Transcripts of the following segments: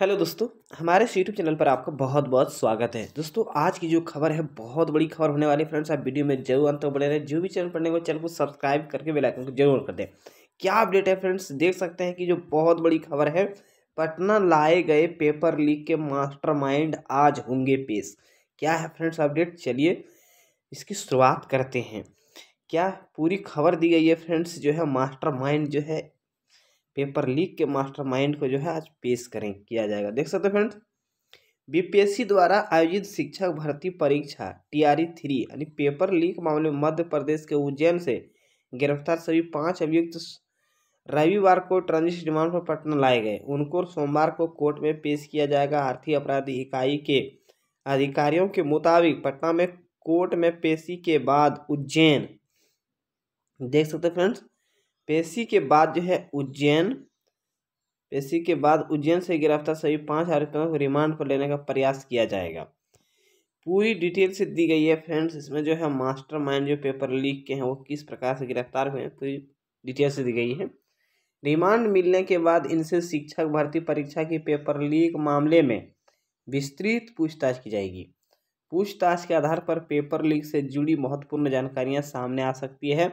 hello दोस्तों हमारे YouTube channel पर आपका बहुत बहुत स्वागत है दोस्तों आज की जो खबर है बहुत बड़ी खबर होने वाली फ्रेंड्स आप वीडियो में जरूर अंत बने रहे जो भी चैनल पढ़ने को चैनल को सब्सक्राइब करके बेलाइकन को जरूर कर दें क्या अपडेट है फ्रेंड्स देख सकते हैं कि जो बहुत बड़ी खबर है पटना लाए गए पेपर लीक के मास्टर आज होंगे पेश क्या है फ्रेंड्स अपडेट चलिए इसकी शुरुआत करते हैं क्या पूरी खबर दी गई है फ्रेंड्स जो है मास्टर जो है पेपर लीक के मास्टरमाइंड को जो है आज पेश करें किया जाएगा देख सकते फ्रेंड्स बीपीएससी द्वारा आयोजित शिक्षक भर्ती परीक्षा टी आर थ्री यानी पेपर लीक मामले में मध्य प्रदेश के उज्जैन से गिरफ्तार सभी पांच अभियुक्त रविवार को ट्रांजिट रिमांड पर पटना लाए गए उनको सोमवार को कोर्ट में पेश किया जाएगा आर्थिक अपराध इकाई के अधिकारियों के मुताबिक पटना में कोर्ट में पेशी के बाद उज्जैन देख सकते फ्रेंड्स पेशी के बाद जो है उज्जैन पेशी के बाद उज्जैन से गिरफ्तार सभी पाँच आरोपियों को रिमांड पर लेने का प्रयास किया जाएगा पूरी डिटेल से दी गई है फ्रेंड्स इसमें जो है मास्टर माइंड जो पेपर लीक के हैं वो किस प्रकार से गिरफ्तार हुए हैं पूरी डिटेल से दी गई है रिमांड मिलने के बाद इनसे शिक्षक भर्ती परीक्षा की पेपर लीक मामले में विस्तृत पूछताछ की जाएगी पूछताछ के आधार पर पेपर लीक से जुड़ी महत्वपूर्ण जानकारियां सामने आ सकती है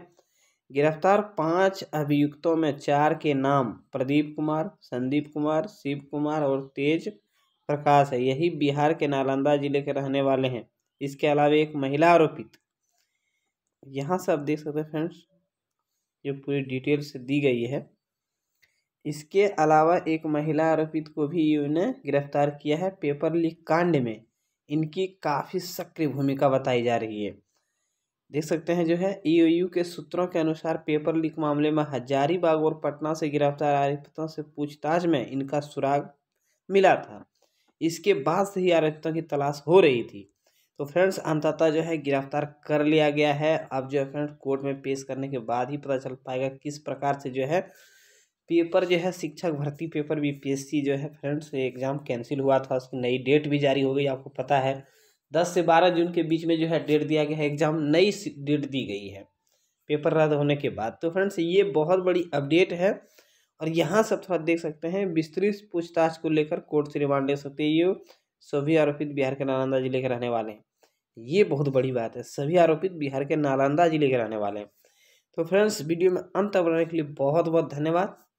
गिरफ्तार पांच अभियुक्तों में चार के नाम प्रदीप कुमार संदीप कुमार शिव कुमार और तेज प्रकाश है यही बिहार के नालंदा जिले के रहने वाले हैं इसके अलावा एक महिला आरोपित यहाँ से आप देख सकते हैं फ्रेंड्स जो पूरी डिटेल से दी गई है इसके अलावा एक महिला आरोपित को भी उन्हें गिरफ्तार किया है पेपर लीक कांड में इनकी काफ़ी सक्रिय भूमिका बताई जा रही है देख सकते हैं जो है ईओयू e के सूत्रों के अनुसार पेपर लीक मामले में हजारीबाग और पटना से गिरफ्तार आरोपितों से पूछताछ में इनका सुराग मिला था इसके बाद से ही आरोपितों की तलाश हो रही थी तो फ्रेंड्स अंततः जो है गिरफ्तार कर लिया गया है अब जो है फ्रेंड्स कोर्ट में पेश करने के बाद ही पता चल पाएगा किस प्रकार से जो है पेपर जो है शिक्षक भर्ती पेपर बीपीएससी जो है फ्रेंड्स एग्ज़ाम कैंसिल हुआ था उसकी नई डेट भी जारी हो गई आपको पता है दस से बारह जून के बीच में जो है डेट दिया गया है एग्ज़ाम नई डेट दी गई है पेपर रद्द होने के बाद तो फ्रेंड्स ये बहुत बड़ी अपडेट है और यहाँ सब थोड़ा देख सकते हैं विस्तृत पूछताछ को लेकर कोर्ट से रिमांड ले सकते हैं ये सभी आरोपित बिहार के नालंदा जिले के रहने वाले हैं ये बहुत बड़ी बात है सभी आरोपित बिहार के नालंदा जिले के रहने वाले हैं तो फ्रेंड्स वीडियो में अंत बनाने के लिए बहुत बहुत धन्यवाद